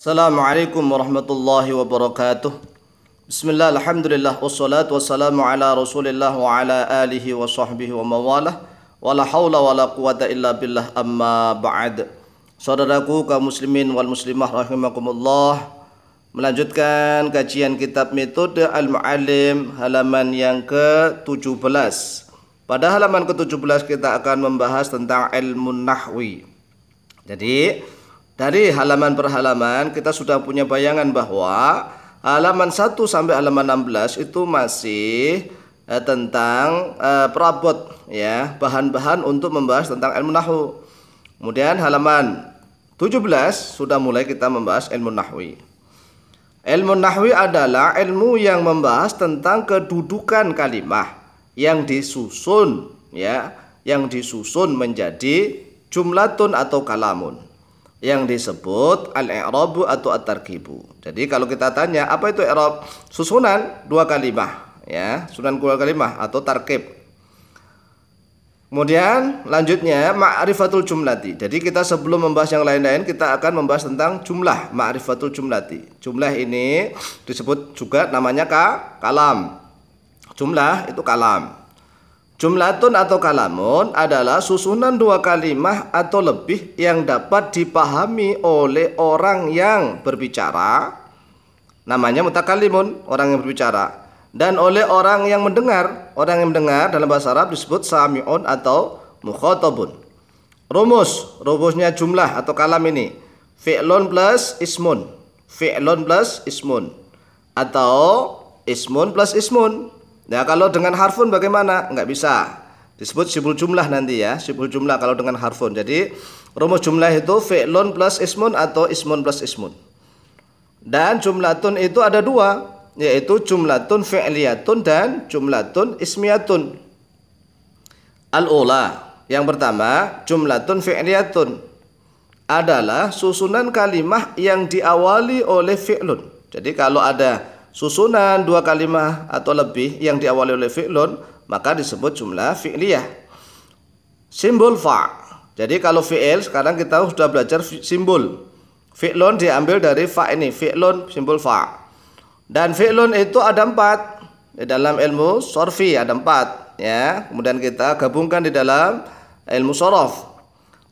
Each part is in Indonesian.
السلام warahmatullahi wabarakatuh Bismillah وبركاته بسم الله الحمد لله والصلاة والسلام Saudaraku kaum muslimin wal muslimah rahimakumullah Melanjutkan kajian kitab metode Al-Mu'alim halaman yang ke-17 Pada halaman ke-17 kita akan membahas tentang ilmu nahwi Jadi dari halaman per halaman kita sudah punya bayangan bahwa halaman 1 sampai halaman 16 itu masih eh, tentang eh, perabot ya, bahan-bahan untuk membahas tentang ilmu nahwu. Kemudian halaman 17 sudah mulai kita membahas ilmu nahwi. Ilmu nahwi adalah ilmu yang membahas tentang kedudukan kalimat yang disusun ya, yang disusun menjadi jumlatun atau kalamun yang disebut al-i'rabu atau at-tarkibu. Jadi kalau kita tanya apa itu i'rab? Susunan dua kalimat, ya, susunan dua kalimat atau tarkib. Kemudian lanjutnya ma'rifatul jumlati. Jadi kita sebelum membahas yang lain-lain kita akan membahas tentang jumlah ma'rifatul jumlati. Jumlah ini disebut juga namanya ka, kalam. Jumlah itu kalam. Jumlatun atau kalamun adalah susunan dua kalimah atau lebih yang dapat dipahami oleh orang yang berbicara. Namanya mutakalimun, orang yang berbicara. Dan oleh orang yang mendengar. Orang yang mendengar dalam bahasa Arab disebut sami'un atau mukhotobun. Rumus, rumusnya jumlah atau kalam ini. Fi'lun plus ismun. Fi'lun plus ismun. Atau ismun plus ismun Nah kalau dengan harfun bagaimana? Enggak bisa. Disebut sibul jumlah nanti ya. Sibul jumlah kalau dengan harfun. Jadi rumus jumlah itu fi'lun plus ismun atau ismun plus ismun. Dan jumlah tun itu ada dua. Yaitu jumlah jumlatun fi'liyatun dan jumlah tun ismiyatun. Al-ula. Yang pertama jumlah jumlatun fi'liyatun adalah susunan kalimah yang diawali oleh fi'lun. Jadi kalau ada susunan dua kalimat atau lebih yang diawali oleh fi'lun maka disebut jumlah fi'liyah. Simbol fa. Jadi kalau fi'il sekarang kita sudah belajar simbol. Fi'lun diambil dari fa ini, fi'lun simbol fa. Dan fi'lun itu ada empat di dalam ilmu sorfi ada empat ya. Kemudian kita gabungkan di dalam ilmu sorof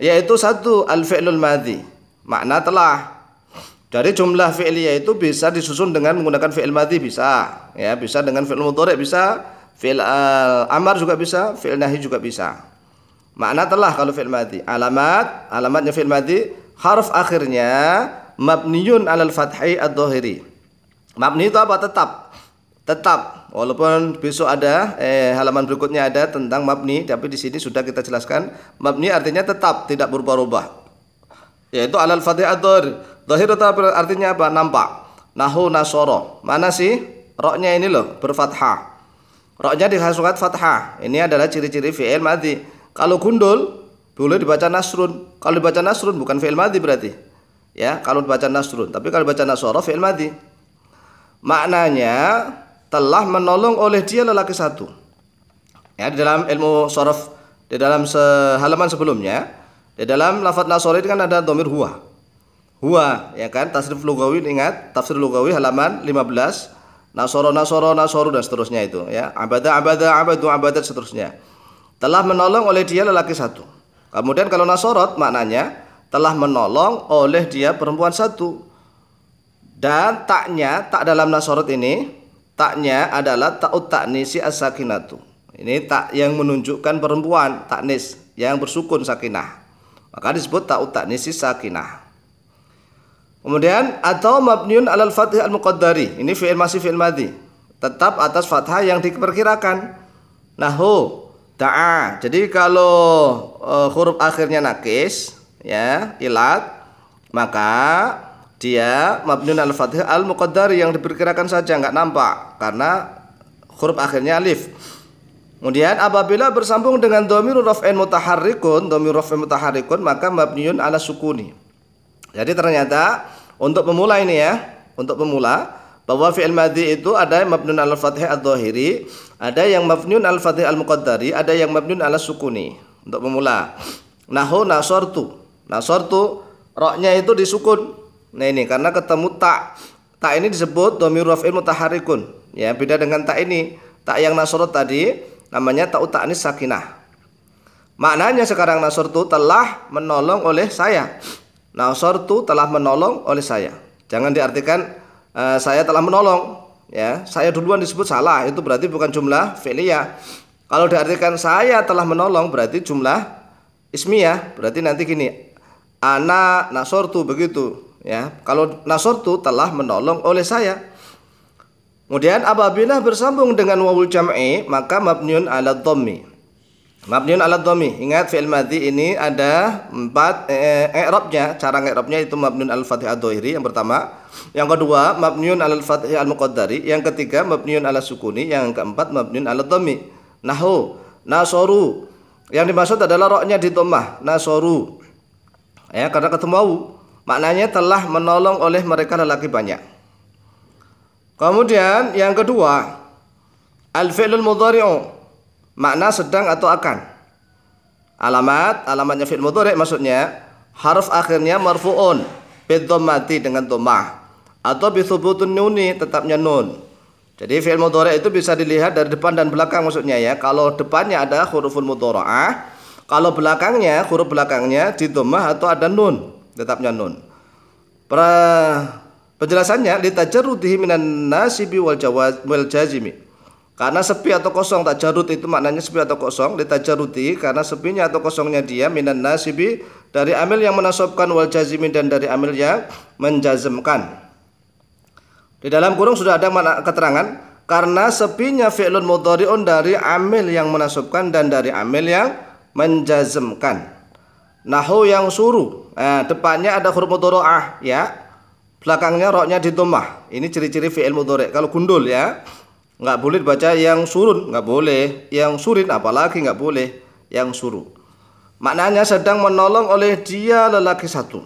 yaitu satu al-fi'lul madhi makna telah dari jumlah fi'liyah itu bisa disusun dengan menggunakan fi'il madhi bisa, ya, bisa dengan fi'il mudhari bisa, fi'il eh, amar juga bisa, fi'il nahi juga bisa. Makna telah kalau fi'il madhi. Alamat, alamatnya fi'il madhi, harf akhirnya mabniyun alal fathi ad-dhahiri. Mabni itu apa? Tetap. Tetap. Walaupun besok ada eh, halaman berikutnya ada tentang mabni, tapi di sini sudah kita jelaskan mabni artinya tetap, tidak berubah-ubah. Yaitu alal fathai ad-dhahiri Zahir artinya apa? Nampak. Nahu nasoro. Mana sih? Roknya ini loh berfathah. Roknya fat fathah. Ini adalah ciri-ciri fi'il madhi. Kalau gundul boleh dibaca nasrun. Kalau dibaca nasrun bukan fi'il madhi berarti. Ya, kalau dibaca nasrun. Tapi kalau dibaca nasoro fi'il madhi. Maknanya telah menolong oleh dia lelaki satu. Ya, di dalam ilmu sorof di dalam halaman sebelumnya di dalam lafadz nasori itu kan ada domir huwa huwa ya kan tasrif lugawi ingat tafsir lugawi halaman 15 nasoro nasoro nasoru dan seterusnya itu ya abada abada abadu abada seterusnya telah menolong oleh dia lelaki satu kemudian kalau nasorot maknanya telah menolong oleh dia perempuan satu dan taknya tak dalam nasorot ini taknya adalah taut taknisi asakinatu ini tak yang menunjukkan perempuan taknis yang bersukun sakinah maka disebut taut taknisi sakinah Kemudian atau mabniun alal fathah al-muqaddari. Ini fi'il masih fi'il madhi. Tetap atas fathah yang diperkirakan. Nahu ta'a. Jadi kalau uh, huruf akhirnya nakis ya, ilat, maka dia mabniun al fathah al muqaddari yang diperkirakan saja nggak nampak karena huruf akhirnya alif. Kemudian apabila bersambung dengan domir raf'in mutaharrikun, domir en mutaharrikun maka mabniun ala sukuni. Jadi ternyata untuk pemula ini ya, untuk pemula bahwa fi'il madhi itu ada yang mabnun al fatih al dhahiri ada yang mabnun al fatih al-muqaddari, ada yang mabnun al sukuni untuk pemula. Nahu nasortu. Nasortu roknya itu disukun. Nah ini karena ketemu tak. Tak ini disebut domir raf'il mutaharikun. Ya, beda dengan tak ini. Tak yang nasorot tadi namanya tak utak ini sakinah. Maknanya sekarang nasortu telah menolong oleh saya itu telah menolong oleh saya. Jangan diartikan uh, saya telah menolong. Ya, saya duluan disebut salah. Itu berarti bukan jumlah fi'liyah. Kalau diartikan saya telah menolong berarti jumlah ismiyah. Berarti nanti gini. Ana nasortu begitu. Ya, kalau nasortu telah menolong oleh saya. Kemudian apabila bersambung dengan wawul jam'i maka mabniun ala dhammi. Mabniun ala domi. Ingat fi'il madhi ini ada empat eh, E Cara e'robnya itu mabniun al fatih ad yang pertama. Yang kedua mabniun al fatih al muqaddari. Yang ketiga mabniun ala sukuni. Yang keempat mabniun ala domi. Nahu, nasoru. Yang dimaksud adalah roknya di domah. Nasoru. Ya, karena ketemu Maknanya telah menolong oleh mereka lelaki banyak. Kemudian yang kedua al fi'lul mudhari'u makna sedang atau akan. Alamat, alamatnya fi'il mudhari' maksudnya harf akhirnya marfu'un bidhammati dengan dhammah atau bisubutun nuni tetapnya nun. Jadi fi'il mudhari' itu bisa dilihat dari depan dan belakang maksudnya ya. Kalau depannya ada huruful mudhara'ah, kalau belakangnya huruf belakangnya di dhammah atau ada nun, tetapnya nun. Pra, penjelasannya litajarrudihi minan nasibi wal jawaz wal jazimi karena sepi atau kosong tak jarut itu maknanya sepi atau kosong ditajaruti karena sepinya atau kosongnya dia minan nasibi dari amil yang menasobkan wal jazimin dan dari amil yang menjazmkan. Di dalam kurung sudah ada keterangan karena sepinya fi'lun mudhari'un dari amil yang menasobkan dan dari amil yang menjazmkan. Nahu yang suruh. Nah, eh, depannya ada huruf mudhari'ah ya. Belakangnya roknya di Ini ciri-ciri fi'il mudhari'. Kalau gundul ya nggak boleh dibaca yang surun nggak boleh yang surin apalagi nggak boleh yang suru maknanya sedang menolong oleh dia lelaki satu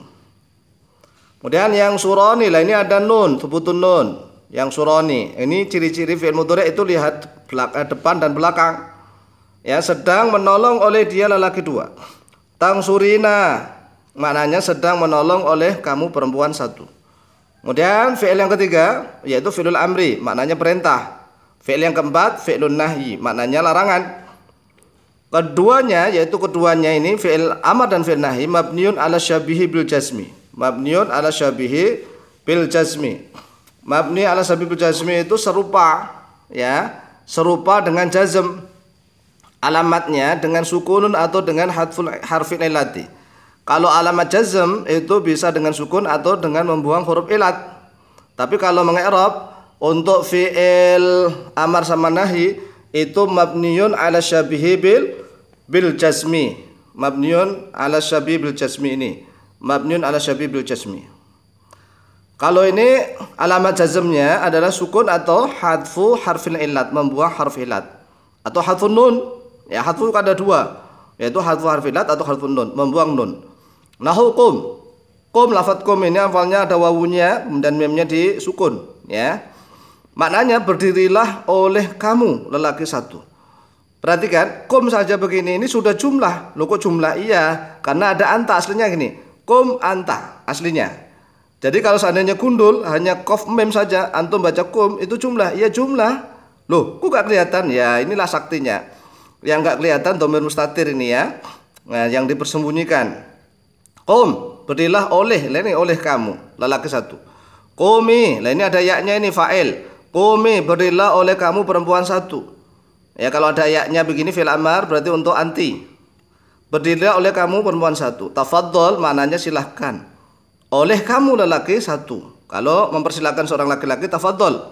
kemudian yang suroni lah ini ada nun sebutun nun yang suroni ini ciri-ciri fi'il mudhari itu lihat belakang, eh, depan dan belakang ya sedang menolong oleh dia lelaki dua tang surina maknanya sedang menolong oleh kamu perempuan satu kemudian fi'il yang ketiga yaitu fi'il amri maknanya perintah Fi'il yang keempat fi'lun nahyi, maknanya larangan. Keduanya yaitu keduanya ini fi'il amar dan fi'il nahi mabniun ala syabihi bil jazmi. Mabniun ala syabihi bil jazmi. Mabni ala syabihi bil jazmi itu serupa ya, serupa dengan jazm. Alamatnya dengan sukunun atau dengan hadful harfin ilati. Kalau alamat jazm itu bisa dengan sukun atau dengan membuang huruf ilat. Tapi kalau mengerob untuk fi'il amar sama nahi itu mabniun ala syabihi bil bil jasmi mabniun ala syabihi bil jasmi ini mabniun ala syabihi bil jasmi kalau ini alamat jazmnya adalah sukun atau hadfu harfin illat membuang harf illat atau hadfu nun ya hadfu ada dua yaitu hadfu harf illat atau hadfu nun membuang nun nah hukum kum lafat kum ini awalnya ada wawunya kemudian di sukun ya Maknanya berdirilah oleh kamu lelaki satu. Perhatikan, kum saja begini ini sudah jumlah. lo kok jumlah iya? Karena ada anta aslinya gini. Kum anta aslinya. Jadi kalau seandainya kundul hanya kof mem saja, antum baca kum itu jumlah. Iya jumlah. Loh, kok gak kelihatan? Ya inilah saktinya. Yang gak kelihatan domir mustatir ini ya. Nah, yang dipersembunyikan. Kum, berdirilah oleh, ini oleh kamu, lelaki satu. Kumi, lah ini ada yaknya ini fa'il. Kumi berilah oleh kamu perempuan satu. Ya kalau ada yaknya begini fil amar berarti untuk anti. Berilah oleh kamu perempuan satu. Tafadhol maknanya silahkan. Oleh kamu lelaki satu. Kalau mempersilahkan seorang laki-laki tafadhol.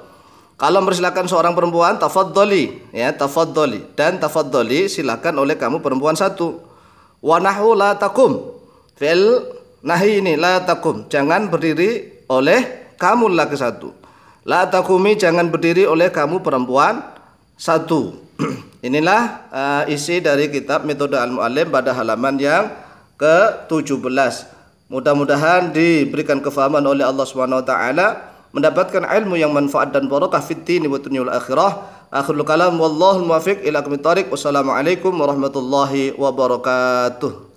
Kalau mempersilahkan seorang perempuan tafadholi ya tafadholi dan tafadholi silahkan oleh kamu perempuan satu. Wanahu la takum. Fil nahi ini la takum. Jangan berdiri oleh kamu lelaki satu La takumi jangan berdiri oleh kamu perempuan satu. Inilah uh, isi dari kitab Metode Al-Muallim pada halaman yang ke-17. Mudah-mudahan diberikan kefahaman oleh Allah Subhanahu wa taala, mendapatkan ilmu yang manfaat dan barakah fitni wa dunyal akhirah. Akhirul kalam wallahu muwaffiq ila aqwamit thariq. Wassalamualaikum warahmatullahi wabarakatuh.